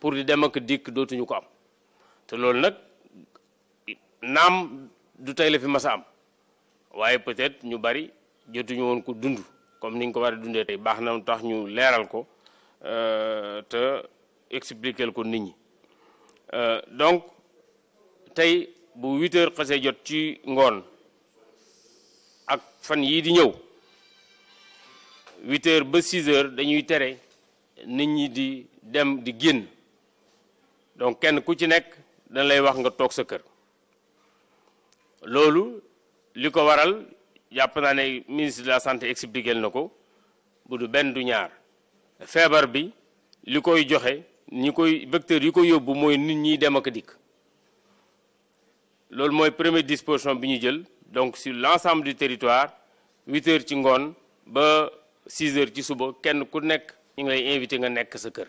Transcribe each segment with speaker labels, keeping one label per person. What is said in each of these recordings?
Speaker 1: pour di dem ak dikk dootuñu ko am te loolu nag naam du tey la fi masa am waaye peut-être ñu bari jotuñu woon ko dund comme ni ñu ko war dundee tey baax na tax ñu leeral ko euh, te expliquer ko nit ñi euh, donc tey bu huit heures jot ci ngoon ak fan yii di ñëw huit heures ba six heures dañuy tere nit ñi di dem di génn donc kenn ku ci nekk dañ lay wax nga toog sa kër loolu li ko waral jàpp naa ne ministre de la santé expliqué na ko bu du benn du ñaar feebar bi li koy joxe ñi koy vecteur yi ko yóbbu mooy nit ñi dem ak dikk loolu mooy premier disposition bi ñu jël donc su l'ensemble du territoire huit heures ci ngoon ba six heures ci suba kenn ku nekk ñu ngi lay invité nga nekk sa kër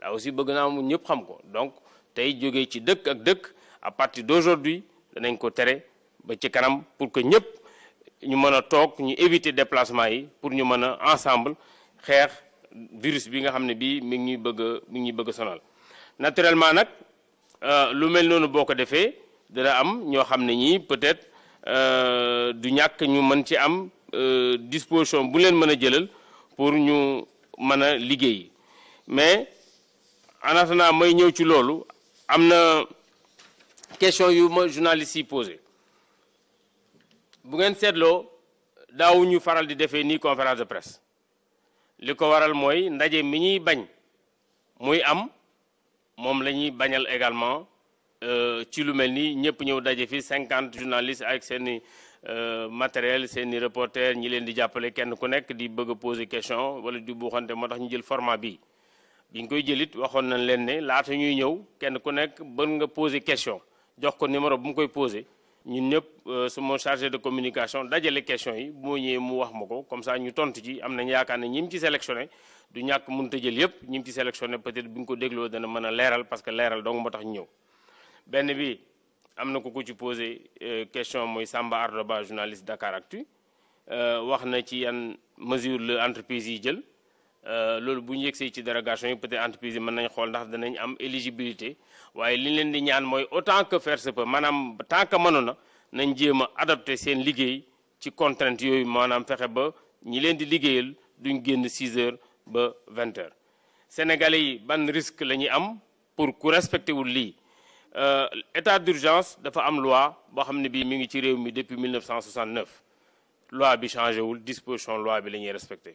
Speaker 1: là aussi bëgg naa mu ñëpp xam ko donc tay joggé ci dëkk ak dëkk à partir d'aujourd'hui dañ ko téré ba ci kanam pour que ñëpp ñu mëna tok ñu éviter déplacement yi pour ñu mëna ensemble xex virus bi nga xamné bi mi ngi bëgg mi ngi bëgg sonal naturellement nag euh, lu mel nonu boko défé dara am ño xamné ne peut-être euh du ñak ñu mën ci am euh disposition bu leen mëna jëlal pour ñu mëna a liggéey mais en attendant may ñëw ci loolu am na question yu ma journaliste yi posé bu ngeen seetloo daawuñu faral di defee nii conférence de presse li ko waral mooy ndaje mi ñuy bañ muy am moom la ñuy bañal également euh, ci lu mel nii ñëpp ñëw daje fi cinquante journalistes ak seeni euh, matériel seeni reporter ñi leen di jàppale kenn ku nekk di bëgg a question wala di buuxante moo tax ñu jël format bi biñ koy jëlit waxoon nañ leen ne laata ñuy ñëw kenn ku nekk bën nga poser question jox ko numéro bu mu koy poser ñun ñëpp euh, sama chargé de communication dajale question yi bu ma ñëwee mu wax ma ko comme ça ñu tont ci am nañ yaakaar ne ñi ci sélectionné du ñàkk mënut a jël yëpp ñi ci sélectionné peut-être bu ñu ko dégloo dana mën a leeral parce que leeral dong moo tax ñëw benn bi am na ko ku ci poser euh, question mooy Samba Ardoba journaliste Dakar Actu euh, wax na ci yan mesure le entreprise yi jël euh, loolu bu ñu yegsee ci dérogation yi peut-être entreprise yi mën nañ xool ndax danañ am éligibilité waaye li leen di ñaan mooy autant que faire se peut maanaam tant que mënu na nañ jéem a adapté seen liggéey ci contrainte yooyu maanaam fexe ba ñi leen di liggéeyal duñ génn 6 heures ba 20 heures sénégalais yi ban risque la ñuy am pour ku respecté wul lii euh, état d'urgence dafa am loi boo xam ne bii mi ngi ci réew mi depuis 1969 loi bi changé wul disposition loi bi la ñuy respecté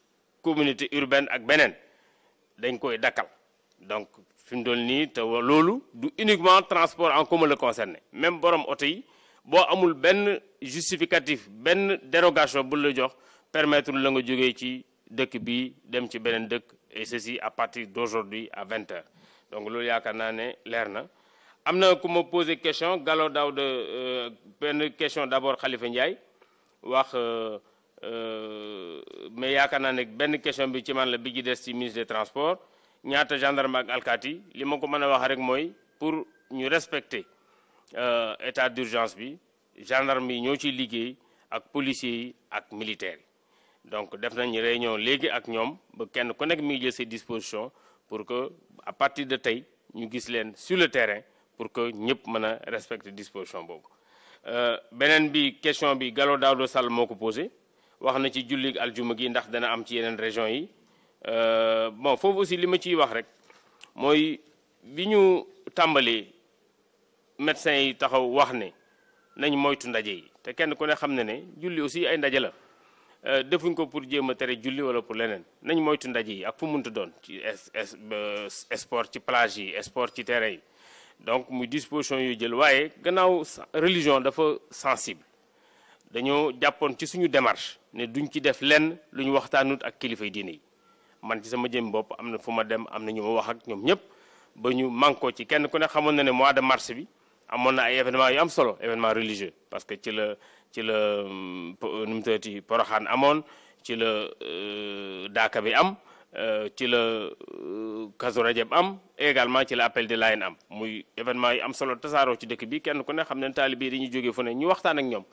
Speaker 1: communauté urbaine ak benen dañ koy dakal donc fim mu ni le te du uniquement transport en commun le concerné même borom auto yi bo amul ben justificatif ben dérogation bu la jox permettre la nga jógee ci dëkk bi dem ci benen et ceci à partir d'aujourd'hui à 20h. donc lolu yaakaar naa ne leer na am ku ma posé question Gallo Daouda ben question d'abord Khalifa Ndiaye wax euh, euh, mais il y a quand question bi ci man la bi ci des ci ministre des transports ñaata gendarme ak alcati, li ma ko que wax rek pour nous respecter euh, état d'urgence bi gendarmes sont liés avec les ak policiers et les militaires donc def nañ réunion léegi ak ñoom ba kenn ku nekk mi dispositions pour que à partir de tey nous puissions sur le terrain pour que nous mën respecter disposition boobu euh, beneen bi question bi Gallo Daouda Sall moo wax na ci julli aljuma gi ndax dana am ci yeneen région yi euh, bon foofu aussi li ma ciy wax rek mooy bi ñu tàmbalee médecin yi taxaw wax ne nañ moytu ndaje yi te kenn ku ne xam ne ne julli aussi ay ndaje la euh, defuñ ko pour jéem a tere julli wala pour leneen nañ moytu ndaje yi ak fu muntu doon ci sport ci plage yi sport ci terrain yi donc muy disposition yu jël waaye gannaaw religion dafa sensible dañoo jàppoon ci suñu démarche ne duñ ci def lenn lu ñu waxtaanut ak kilifa yi diine yi man ci sama jëm bopp am na fu ma dem am na ñu ma wax ak ñoom ñëpp ba ñu mànkoo ci kenn ku ne xamoon na ne mois de mars bi amoon na ay événement yu am solo événement religieux parce que ci la ci la euh, nu mu amoon ci la euh, daaka bi am euh, ci la kazu rajab am également ci la appel de Layène am muy événement yu am solo tasaaroo ci dëkk bi kenn ku ne xam ne taalibe yi dañuy jógee fu ne ñu waxtaan ak ñoom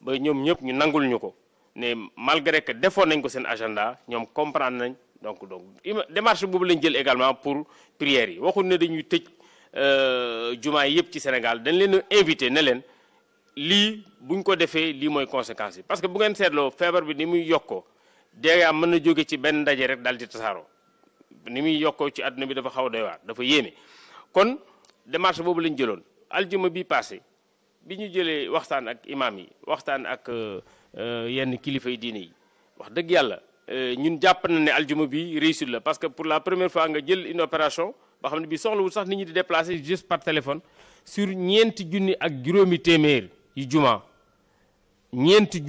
Speaker 1: ba ñoom ñëpp ñu nangul ñu ko ne malgré que defoon nañ ko sen agenda ñom comprendre nañ donc donc démarche bobu lañ jël également pour prière yi waxul ne dañuy tëj euh, jumaa yépp ci Sénégal dañ leen invité ne leen li buñ ko défé li moy conséquence parce que bu ngeen sétlo feebar bi ni muy yokko déga mën na jóge ci ben dajé rek dal di tassaro ni muy yokko ci aduna bi dafa xaw doy waar dafa yéeme kon démarche bobu lañ jëlone aljuma bi passé bi ñu waxtaan ak imam yi ak euh, euh, yenn kilifa yi wax euh, parce que pour la première fois nga jël une opération ba xam bi soxlu wu sax nit ñi di déplacer juste par téléphone sur ñeenti junni ak juroomi témèr yi juma ñeenti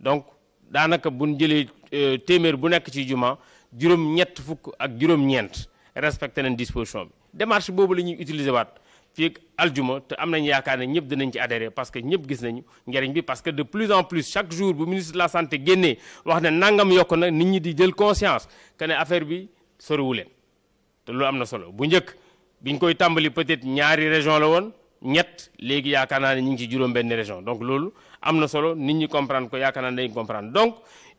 Speaker 1: donc bu juma ñett ak disposition bi démarche bobu la fii ak aljuma te am nañ yaakaar ne ñëpp dinañ ci adhéré parce que ñëpp gis nañu njariñ bi parce que de plus en plus chaque jour bu ministre de la santé génnee wax ne nangam yokk na nit ñi di jël conscience que ne affaire bi soriwu leen te loolu am na solo bu njëkk biñ koy tàmbali peut-être ñaari région la woon ñett léegi yaakaar naa ne ñu ngi ci juróom-benn région donc loolu am na solo nit ñi comprendre ko yaakaar naa ne dañ comprendre donc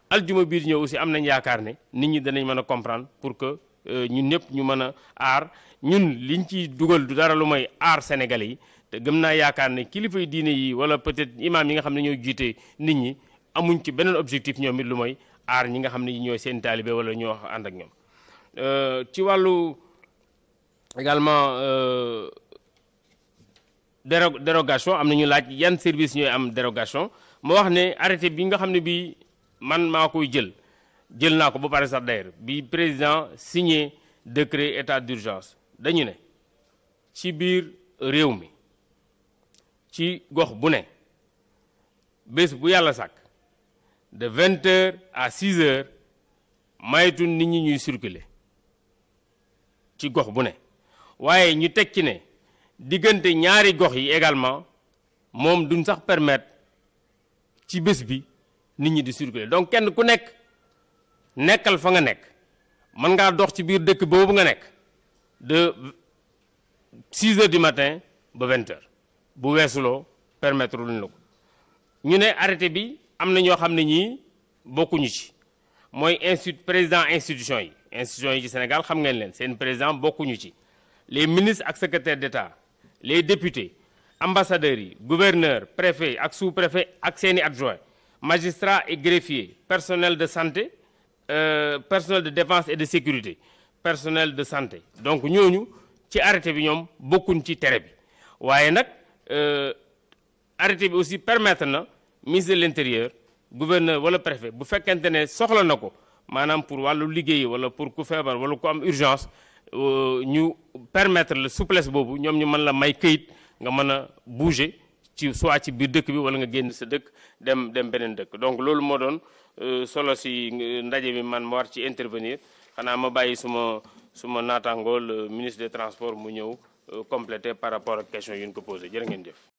Speaker 1: aljuma bii di ñëw aussi am nañ yaakaar ne nit ñi danañ mën a comprendre pour que Euh, ñun ñëpp ñu mën a aar ñun liñ ci dugal du dara lu mooy aar Sénégalais yi te gëm naa yaakaar ne kilifa yi diine yi wala peut-être imaam yi nga xam ne ñoo jiite nit ñi amuñ ci beneen objectif ñoom it lu mooy aar ñi nga xam ne ñooy seen taalibe wala ñoo ànd ak ñoom euh, ci wàllu également euh, déro dérogation am nañu laaj yan service ñooy am dérogation moo wax ne arrêté bi nga xam ne bii man maa koy jël jël naa ko ba pare sax d'ailleurs bi président signé décret état d'urgence dañu ne ci biir réew mi ci gox bu ne bés bu yàlla sàkk de 20 heures à 6 heures maytu nit ñi ñuy circuler ci gox bu ne waaye ñu teg ci ne diggante ñaari gox yi également moom duñ sax permettre ci bés bi nit ñi di circuler donc kenn ku nekk nekkal fa nga nekk mën ngaa dox ci de 6 h du matin ba 20 heures bu weesuloo arrêté bi président institution yi institution Sénégal xam ngeen leen président les ministres ak secrétaires d'État les députés ambassadeurs gouverneurs, gouverneur préfet ak sous-préfet adjoint magistrats et greffiers personnel de santé euh, personnel de défense et de sécurité personnel de santé donc nous, nous, arrêté beaucoup de euh, arrêté aussi permettre ministre de l'Intérieur, gouverneur préfet de faire pour le wala pour urgence euh, permettre la souplesse nous que nous bouger ci soit ci biir dëkk bi wala nga génn sa dëkk dem dem beneen dëkk donc loolu moo doon euh, solo si euh, ndaje bi man ma war ci intervenir xanaa ma bàyyi suma suma naataangool euh, ministre de transport mu ñëw complété par rapport ak question yu ñu ko posé jërë ngeen def